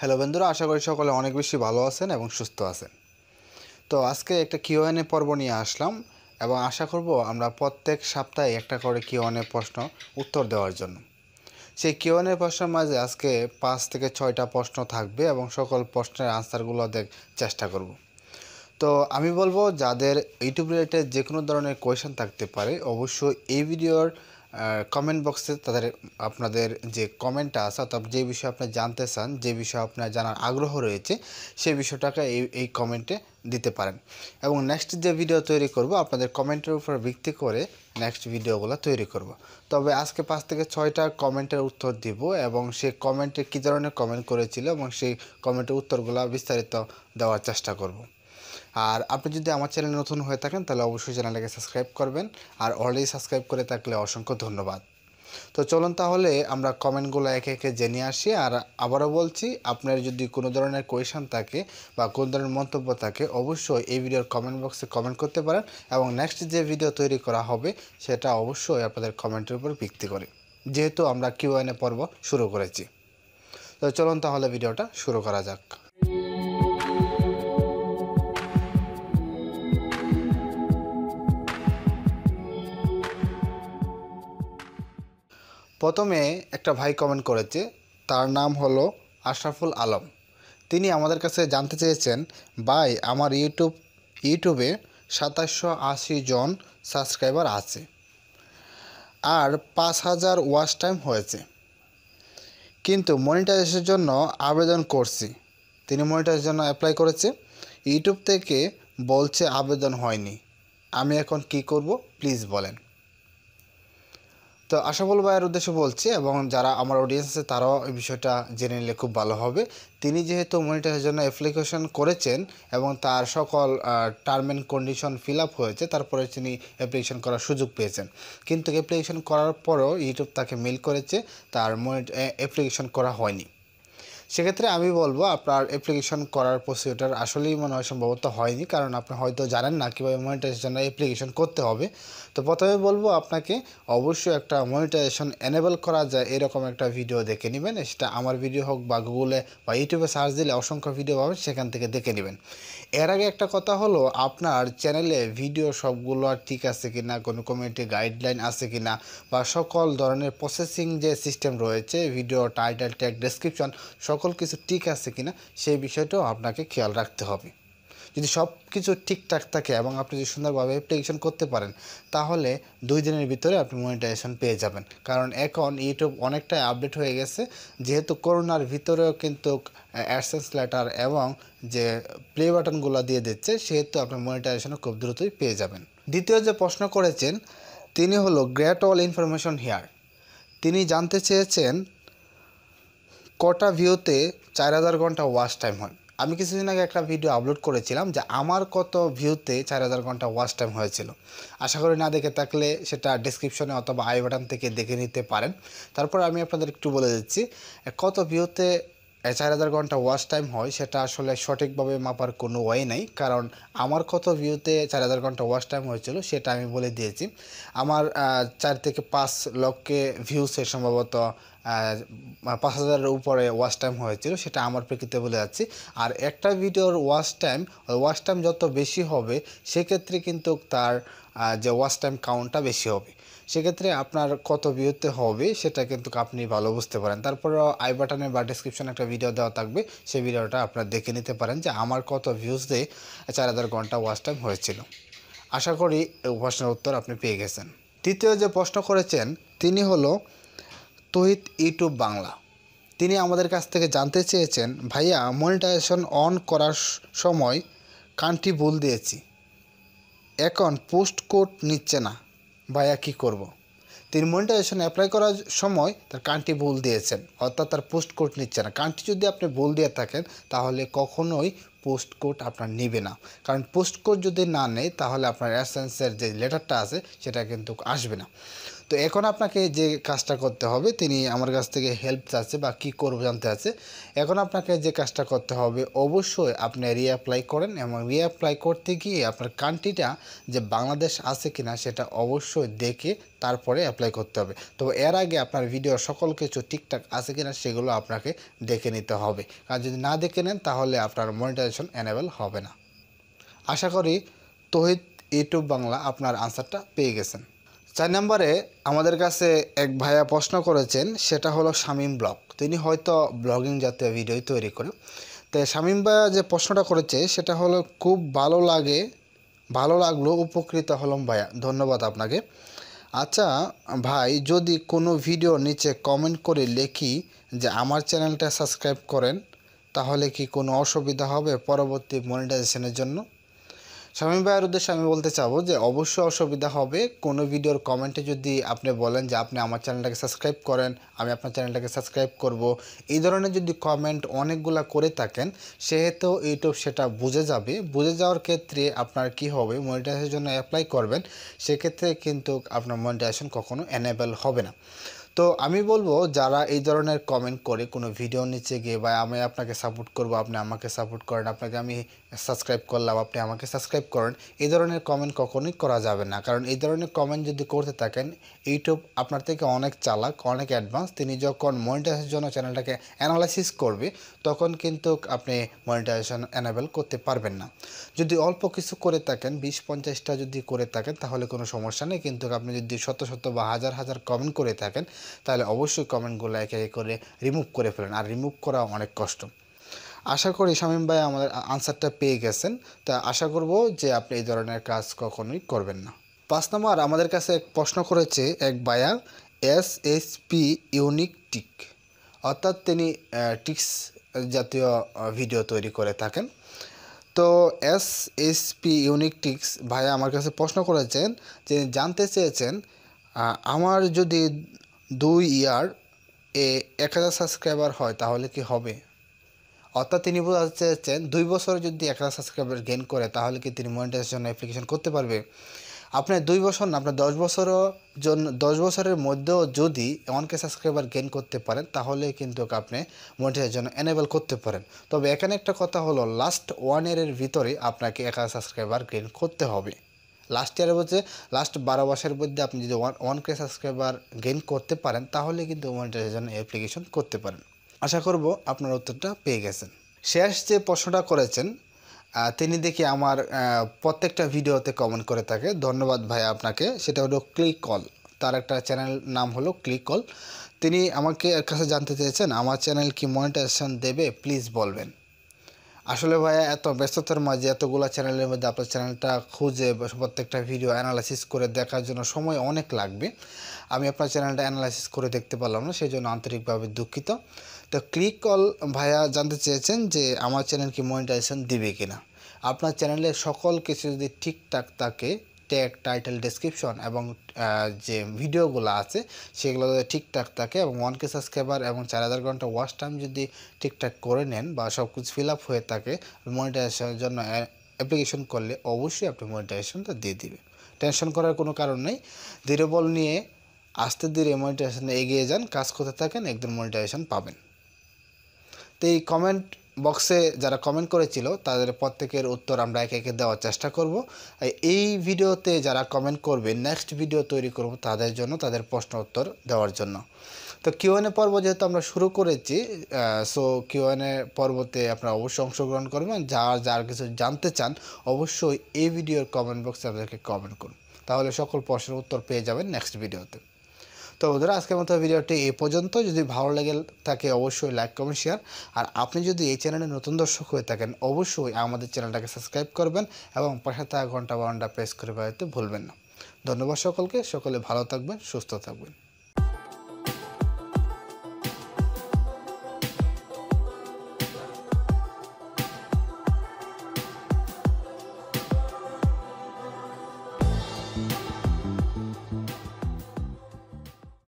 Hello বন্ধুরা আশা করি সকলে অনেক বেশি ভালো আছেন এবং সুস্থ আছেন তো আজকে একটা কিওএনএ পর্ব নিয়ে আসলাম এবং আশা করব আমরা প্রত্যেক সপ্তাহে একটা করে কিওএনএ প্রশ্ন উত্তর দেওয়ার জন্য সেই কিওএনএ প্রশ্নের মাঝে আজকে পাঁচ থেকে ছয়টা প্রশ্ন থাকবে এবং সকল প্রশ্নের আনসারগুলো দেখ চেষ্টা করব তো আমি বলবো যাদের ইউটিউব রিলেটেড যে কোনো ধরনের কোয়েশন থাকতে পারে অবশ্যই এই ভিডিওর কমেন্ট বক্সে তাদের আপনাদের যে কমেন্টটা আছে অর্থাৎ যে বিষয়ে আপনি জানতে চান যে বিষয়ে আপনার জানার আগ্রহ রয়েছে সেই বিষয়টাকে এই এই কমেন্টে দিতে পারেন এবং নেক্সট যে ভিডিও তৈরি করব আপনাদের কমেন্টের উপর ভিত্তি করে নেক্সট ভিডিওগুলো তৈরি করব। তবে আজকে পাঁচ থেকে ছয়টা কমেন্টের উত্তর দিব এবং সে কমেন্টে কী ধরনের কমেন্ট করেছিল এবং সেই কমেন্টের উত্তরগুলো বিস্তারিত দেওয়ার চেষ্টা করব। আর আপনি যদি আমার চ্যানেল নতুন হয়ে থাকেন তাহলে অবশ্যই চ্যানেলটাকে সাবস্ক্রাইব করবেন আর অলরেডি সাবস্ক্রাইব করে থাকলে অসংখ্য ধন্যবাদ তো চলুন তাহলে আমরা কমেন্টগুলো একে একে জেনে আসি আর আবারও বলছি আপনার যদি কোনো ধরনের কোয়েশান থাকে বা কোনো ধরনের মন্তব্য থাকে অবশ্যই এই ভিডিওর কমেন্ট বক্সে কমেন্ট করতে পারেন এবং নেক্সট যে ভিডিও তৈরি করা হবে সেটা অবশ্যই আপনাদের কমেন্টের উপর ভিত্তি করে যেহেতু আমরা কিউএনএ পর্ব শুরু করেছি তো চলুন তাহলে ভিডিওটা শুরু করা যাক প্রথমে একটা ভাই কমেন্ট করেছে তার নাম হলো আশরাফুল আলম তিনি আমাদের কাছে জানতে চেয়েছেন ভাই আমার ইউটিউব ইউটিউবে সাতাশশো আশি জন সাবস্ক্রাইবার আছে আর পাঁচ হাজার ওয়াচ টাইম হয়েছে কিন্তু মনিটাইজেশনের জন্য আবেদন করছি তিনি মনিটাইজের জন্য অ্যাপ্লাই করেছে ইউটিউব থেকে বলছে আবেদন হয়নি আমি এখন কি করব প্লিজ বলেন তো আশাফল ভাইয়ের উদ্দেশ্যে বলছি এবং যারা আমার অডিয়েন্স আছে তারাও এই বিষয়টা জেনে নিলে খুব ভালো হবে তিনি যেহেতু মনিটাইজের জন্য অ্যাপ্লিকেশন করেছেন এবং তার সকল term and condition fill up হয়েছে তারপরে তিনি অ্যাপ্লিকেশন করার সুযোগ পেয়েছেন কিন্তু অ্যাপ্লিকেশন করার পরও ইউটিউব তাকে মেল করেছে তার মনিট অ্যাপ্লিকেশন করা হয়নি সেক্ষেত্রে আমি বলবো আপনার অ্যাপ্লিকেশন করার প্রসিডিওটার আসলেই মনে হয় সম্ভবত হয়নি কারণ আপনি হয়তো জানেন না কীভাবে মনিটাইজেশনের অ্যাপ্লিকেশন করতে হবে তো প্রথমে বলবো আপনাকে অবশ্যই একটা মনিটাইজেশন এনেবল করা যায় এরকম একটা ভিডিও দেখে নেবেন সেটা আমার ভিডিও হোক বা গুগলে বা ইউটিউবে সার্চ দিলে অসংখ্য ভিডিও পাবেন সেখান থেকে দেখে নেবেন এর আগে একটা কথা হলো আপনার চ্যানেলে ভিডিও সবগুলো আর ঠিক আছে কি না কোনো কমিউনিটি গাইডলাইন আছে কি না বা সকল ধরনের প্রসেসিং যে সিস্টেম রয়েছে ভিডিও টাইটেল ট্যাগ ডেসক্রিপশন সব সকল কিছু ঠিক আছে কিনা সেই বিষয়টাও আপনাকে খেয়াল রাখতে হবে যদি সব কিছু ঠিকঠাক থাকে এবং আপনি যদি সুন্দরভাবে অ্যাপ্লিকেশন করতে পারেন তাহলে দুই দিনের ভিতরে আপনি মনিটাইজেশন পেয়ে যাবেন কারণ এখন ইউটিউব অনেকটাই আপডেট হয়ে গেছে যেহেতু করোনার ভিতরেও কিন্তু অ্যাডসেন্স লেটার এবং যে প্লে বাটনগুলো দিয়ে দিচ্ছে সেহেতু আপনি মনিটাইজেশনও খুব দ্রুতই পেয়ে যাবেন দ্বিতীয় যে প্রশ্ন করেছেন তিনি হলো গ্রেট অল ইনফরমেশন হেয়ার তিনি জানতে চেয়েছেন কটা ভিউতে চার হাজার ঘন্টা ওয়াচ টাইম হয় আমি কিছুদিন আগে একটা ভিডিও আপলোড করেছিলাম যে আমার কত ভিউতে চার হাজার ঘন্টা ওয়াচ টাইম হয়েছিল আশা করি না দেখে থাকলে সেটা ডিসক্রিপশনে অথবা আই বাটন থেকে দেখে নিতে পারেন তারপর আমি আপনাদের একটু বলে দিচ্ছি কত ভিউতে চার হাজার ঘন্টা ওয়াচ টাইম হয় সেটা আসলে সঠিকভাবে মাপার কোনো ওয়াই নাই কারণ আমার কত ভিউতে চার হাজার ঘন্টা ওয়াচ টাইম হয়েছিল সেটা আমি বলে দিয়েছি আমার চার থেকে পাঁচ লক্ষে ভিউসে সম্ভবত মানে পাঁচ হাজারের উপরে ওয়াচ টাইম হয়েছিল সেটা আমার প্রেক্ষিতে বলে যাচ্ছি আর একটা ভিডিওর ওয়াচ টাইম ওয়াচ টাইম যত বেশি হবে সেক্ষেত্রে কিন্তু তার যে ওয়াচ টাইম কাউন্টটা বেশি হবে সেক্ষেত্রে আপনার কত ভিউতে হবে সেটা কিন্তু আপনি ভালো বুঝতে পারেন তারপর আই বাটনে বা ডিসক্রিপশানে একটা ভিডিও দেওয়া থাকবে সেই ভিডিওটা আপনার দেখে নিতে পারেন যে আমার কত ভিউজ দিয়ে চার হাজার ঘন্টা ওয়াচ টাইম হয়েছিল আশা করি প্রশ্নের উত্তর আপনি পেয়ে গেছেন তৃতীয় যে প্রশ্ন করেছেন তিনি হলো তহিত ইউটিউব বাংলা তিনি আমাদের কাছ থেকে জানতে চেয়েছেন ভাইয়া মনিটাইজেশন অন করার সময় কানটি ভুল দিয়েছি এখন পোস্ট কোড নিচ্ছে না ভাইয়া কি করব। তিনি মনিটাইজেশন অ্যাপ্লাই করার সময় তার কানটি ভুল দিয়েছেন অর্থাৎ তার পোস্ট কোড নিচ্ছে না কানটি যদি আপনি ভুল দিয়ে থাকেন তাহলে কখনোই পোস্ট কোড আপনার নেবে না কারণ পোস্ট কোড যদি না নেয় তাহলে আপনার অ্যাসেন্সের যে লেটারটা আছে সেটা কিন্তু আসবে না তো এখন আপনাকে যে কাজটা করতে হবে তিনি আমার কাছ থেকে হেল্প চাচ্ছে বা কি করবো জানতে আছে এখন আপনাকে যে কাজটা করতে হবে অবশ্যই আপনি রিঅ্যাপ্লাই করেন এবং রিঅ্যাপ্লাই করতে গিয়ে আপনার কান্ট্রিটা যে বাংলাদেশ আছে কিনা সেটা অবশ্যই দেখে তারপরে অ্যাপ্লাই করতে হবে তো এর আগে আপনার ভিডিও সকল কিছু ঠিকঠাক আছে কিনা সেগুলো আপনাকে দেখে নিতে হবে আর যদি না দেখে নেন তাহলে আপনার মনিটাইজেশন অ্যানেবেল হবে না আশা করি তহিদ ইউটিউব বাংলা আপনার আনসারটা পেয়ে গেছেন চার নম্বরে আমাদের কাছে এক ভাইয়া প্রশ্ন করেছেন সেটা হলো শামিম ব্লগ তিনি হয়তো ব্লগিং জাতীয় ভিডিও তৈরি করেন তাই শামিম ভাইয়া যে প্রশ্নটা করেছে সেটা হলো খুব ভালো লাগে ভালো লাগলো উপকৃত হলাম ভাইয়া ধন্যবাদ আপনাকে আচ্ছা ভাই যদি কোনো ভিডিও নিচে কমেন্ট করে লেখি যে আমার চ্যানেলটা সাবস্ক্রাইব করেন তাহলে কি কোনো অসুবিধা হবে পরবর্তী মনিটাইজেশনের জন্য স্বামী ভাইয়ের উদ্দেশ্যে আমি বলতে চাবো যে অবশ্যই অসুবিধা হবে কোনো ভিডিওর কমেন্টে যদি আপনি বলেন যে আপনি আমার চ্যানেলটাকে সাবস্ক্রাইব করেন আমি আপনার চ্যানেলটাকে সাবস্ক্রাইব করব এই ধরনের যদি কমেন্ট অনেকগুলা করে থাকেন সেহেতু ইউটিউব সেটা বুঝে যাবে বুঝে যাওয়ার ক্ষেত্রে আপনার কি হবে মনিটাইজেশনের জন্য অ্যাপ্লাই করবেন সেক্ষেত্রে কিন্তু আপনার মনিটাইজেশন কখনো এনেবেল হবে না তো আমি বলবো যারা এই ধরনের কমেন্ট করে কোনো ভিডিও নিচে গিয়ে বা আমি আপনাকে সাপোর্ট করব আপনি আমাকে সাপোর্ট করেন আপনাকে আমি সাবস্ক্রাইব করলাম আপনি আমাকে সাবস্ক্রাইব করেন এই ধরনের কমেন্ট কখনোই করা যাবে না কারণ এই ধরনের কমেন্ট যদি করতে থাকেন ইউটিউব আপনার থেকে অনেক চালাক অনেক অ্যাডভান্স তিনি যখন মনিটাইজেশনের জন্য চ্যানেলটাকে অ্যানালাইসিস করবে তখন কিন্তু আপনি মনিটাইজেশন অ্যানাবেল করতে পারবেন না যদি অল্প কিছু করে থাকেন বিশ পঞ্চাশটা যদি করে থাকেন তাহলে কোনো সমস্যা নেই কিন্তু আপনি যদি শত শত বা হাজার হাজার কমেন্ট করে থাকেন তাহলে অবশ্যই কমেন্টগুলো একে একে করে রিমুভ করে ফেলেন আর রিমুভ করা অনেক কষ্ট আশা করি শামীম ভাই আমাদের আনসারটা পেয়ে গেছেন তা আশা করব যে আপনি এই ধরনের কাজ কখনোই করবেন না পাঁচ নম্বর আমাদের কাছে এক প্রশ্ন করেছে এক বায়া S S P unique trick অর্থাৎ তিনি টিক্স জাতীয় ভিডিও তৈরি করে থাকেন তো S S P unique tricks ভাইয়া আমার কাছে প্রশ্ন করেছেন যে জানতে চেয়েছেন আমার যদি দুই ইয়ার এ এক হাজার সাবস্ক্রাইবার হয় তাহলে কি হবে অর্থাৎ তিনি বোঝাতে চাইছেন দুই বছরে যদি এক হাজার সাবস্ক্রাইবার গেন করে তাহলে কি তিনি মনিটাইজেশন অ্যাপ্লিকেশন করতে পারবে আপনার দুই বছর না আপনার দশ বছরও জন্য দশ বছরের মধ্যেও যদি অনেকে সাবস্ক্রাইবার গেন করতে পারেন তাহলে কিন্তু আপনি মনিটাইজের জন্য এনেবল করতে পারেন তবে এখানে একটা কথা হলো লাস্ট ওয়ান ইয়ারের ভিতরে আপনাকে এক হাজার সাবস্ক্রাইবার গেন করতে হবে লাস্ট ইয়ারে বলছে লাস্ট বারো বছরের মধ্যে আপনি যদি one one K subscriber gain করতে পারেন তাহলে কিন্তু মনিটাইজেশন অ্যাপ্লিকেশন করতে পারেন আশা করব আপনার উত্তরটা পেয়ে গেছেন শেষ যে প্রশ্নটা করেছেন তিনি দেখি আমার প্রত্যেকটা ভিডিওতে কমেন্ট করে থাকে ধন্যবাদ ভাই আপনাকে সেটা হলো ক্লিক কল তার একটা চ্যানেল নাম হলো ক্লিক কল তিনি আমাকে এর কাছে জানতে চেয়েছেন আমার চ্যানেল কি মনিটাইজেশন দেবে প্লিজ বলবেন আসলে ভাইয়া এত ব্যস্ততার মাঝে এতগুলো চ্যানেলের মধ্যে আপনার চ্যানেলটা খুঁজে প্রত্যেকটা ভিডিও অ্যানালাইসিস করে দেখার জন্য সময় অনেক লাগবে আমি আপনার চ্যানেলটা অ্যানালাইসিস করে দেখতে পারলাম না সেই জন্য আন্তরিকভাবে দুঃখিত তো ক্লিক কল ভাইয়া জানতে চেয়েছেন যে আমার চ্যানেল কি মনিটাইজেশন দিবে কিনা আপনার চ্যানেলে সকল কিছু যদি ঠিকঠাক থাকে ট্যাগ টাইটেল ডেসক্রিপশন এবং যে ভিডিওগুলো আছে সেগুলো ঠিকঠাক থাকে এবং ওয়ান কে সাবস্ক্রাইবার এবং চার হাজার ঘন্টা ওয়াচ টাইম যদি ঠিকঠাক করে নেন বা সব কিছু ফিল আপ হয়ে থাকে মনিটাইজেশনের জন্য অ্যাপ্লিকেশন করলে অবশ্যই আপনি মনিটাইজেশনটা দিয়ে দেবে টেনশন করার কোনো কারণ নেই বল নিয়ে আস্তে ধীরে মনিটাইজেশনে এগিয়ে যান কাজ করতে থাকেন একদম মনিটাইজেশন পাবেন তো এই কমেন্ট বক্সে যারা কমেন্ট করেছিল তাদের প্রত্যেকের উত্তর আমরা একে একে দেওয়ার চেষ্টা করব এই ভিডিওতে যারা কমেন্ট করবে নেক্সট ভিডিও তৈরি করব তাদের জন্য তাদের প্রশ্ন উত্তর দেওয়ার জন্য তো কিউএনএ পর্ব যেহেতু আমরা শুরু করেছি সো কিউএনএ পর্বতে আপনারা অবশ্যই অংশগ্রহণ করবেন যার যার কিছু জানতে চান অবশ্যই এই ভিডিওর কমেন্ট বক্সে আপনাদেরকে কমেন্ট করুন তাহলে সকল প্রশ্নের উত্তর পেয়ে যাবেন নেক্সট ভিডিওতে তো বন্ধুরা আজকের মতো ভিডিওটি এ পর্যন্ত যদি ভালো লাগে থাকে অবশ্যই লাইক কমেন্ট শেয়ার আর আপনি যদি এই চ্যানেলে নতুন দর্শক হয়ে থাকেন অবশ্যই আমাদের চ্যানেলটাকে সাবস্ক্রাইব করবেন এবং পাশে থাকা ঘন্টা বারণটা প্রেস করে বেড়াতে ভুলবেন না ধন্যবাদ সকলকে সকলে ভালো থাকবেন সুস্থ থাকবেন